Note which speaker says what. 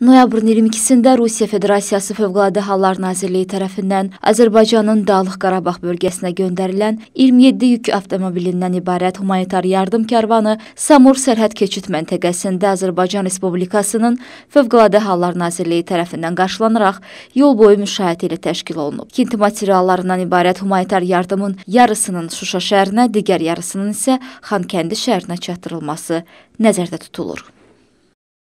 Speaker 1: Noyabrın 22-də Rusiya Federasiyası Fövqəladə Hallar Nazirliyi tərəfindən Azərbaycanın Dağlıq Qarabağ bölgəsinə göndərilən 27 yük avtomobilindən ibarət humanitar yardım karvanı Samur sərhəd keçid məntəqəsində Azərbaycan Respublikasının Fövqəladə Hallar Nazirliyi tərəfindən qarşılanaraq yol boyu müşahidə ilə təşkil olunub. Kinti materiallarından ibarət humanitar yardımın yarısının Şuşa şəhərinə, digər yarısının isə Xankəndi şəhərinə çatdırılması nəzərdə tutulur.